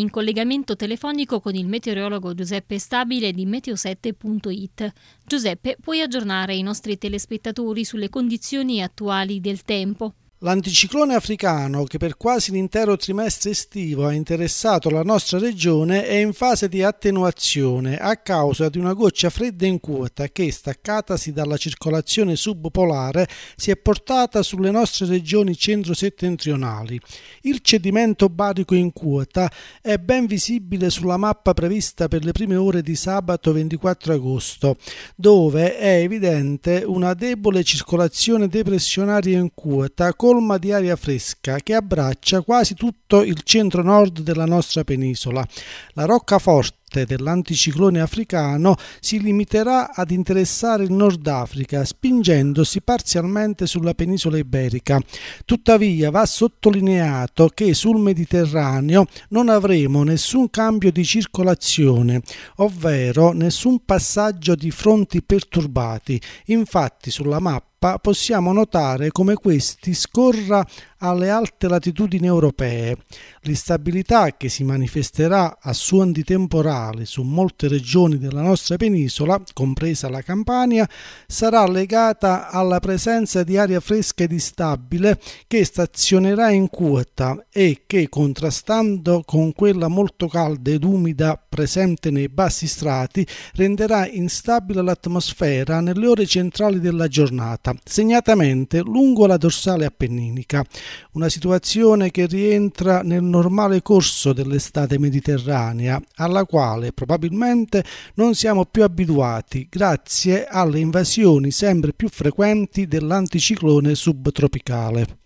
in collegamento telefonico con il meteorologo Giuseppe Stabile di meteosette.it. Giuseppe, puoi aggiornare i nostri telespettatori sulle condizioni attuali del tempo? L'anticiclone africano che per quasi l'intero trimestre estivo ha interessato la nostra regione è in fase di attenuazione a causa di una goccia fredda in quota che, staccatasi dalla circolazione subpolare, si è portata sulle nostre regioni centro-settentrionali. Il cedimento barico in quota è ben visibile sulla mappa prevista per le prime ore di sabato 24 agosto, dove è evidente una debole circolazione depressionaria in quota con colma di aria fresca che abbraccia quasi tutto il centro-nord della nostra penisola. La roccaforte forte dell'anticiclone africano si limiterà ad interessare il Nord Africa, spingendosi parzialmente sulla penisola iberica. Tuttavia va sottolineato che sul Mediterraneo non avremo nessun cambio di circolazione, ovvero nessun passaggio di fronti perturbati. Infatti sulla mappa possiamo notare come questi scorra alle alte latitudini europee. L'instabilità che si manifesterà a suo antitemporale su molte regioni della nostra penisola, compresa la Campania, sarà legata alla presenza di aria fresca ed instabile che stazionerà in quota e che, contrastando con quella molto calda ed umida presente nei bassi strati, renderà instabile l'atmosfera nelle ore centrali della giornata, segnatamente lungo la dorsale appenninica una situazione che rientra nel normale corso dell'estate mediterranea, alla quale probabilmente non siamo più abituati grazie alle invasioni sempre più frequenti dell'anticiclone subtropicale.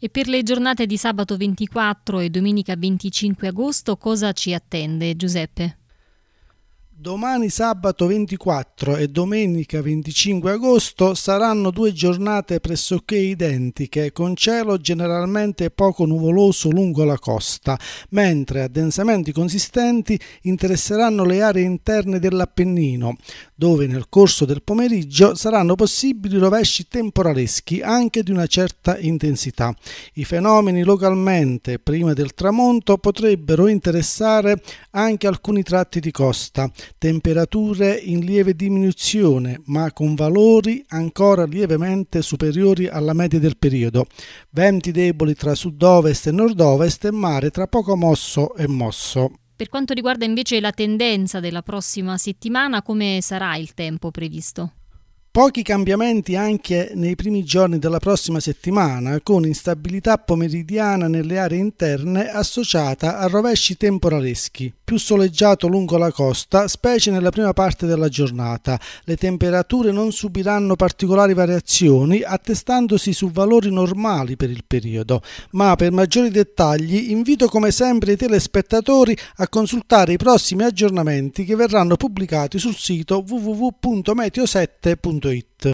E per le giornate di sabato 24 e domenica 25 agosto cosa ci attende, Giuseppe? Domani sabato 24 e domenica 25 agosto saranno due giornate pressoché identiche, con cielo generalmente poco nuvoloso lungo la costa, mentre addensamenti consistenti interesseranno le aree interne dell'Appennino, dove nel corso del pomeriggio saranno possibili rovesci temporaleschi anche di una certa intensità. I fenomeni localmente, prima del tramonto, potrebbero interessare anche alcuni tratti di costa temperature in lieve diminuzione ma con valori ancora lievemente superiori alla media del periodo, venti deboli tra sud-ovest e nord-ovest e mare tra poco mosso e mosso. Per quanto riguarda invece la tendenza della prossima settimana, come sarà il tempo previsto? Pochi cambiamenti anche nei primi giorni della prossima settimana, con instabilità pomeridiana nelle aree interne associata a rovesci temporaleschi più soleggiato lungo la costa, specie nella prima parte della giornata. Le temperature non subiranno particolari variazioni, attestandosi su valori normali per il periodo, ma per maggiori dettagli invito come sempre i telespettatori a consultare i prossimi aggiornamenti che verranno pubblicati sul sito www.meteo7.it.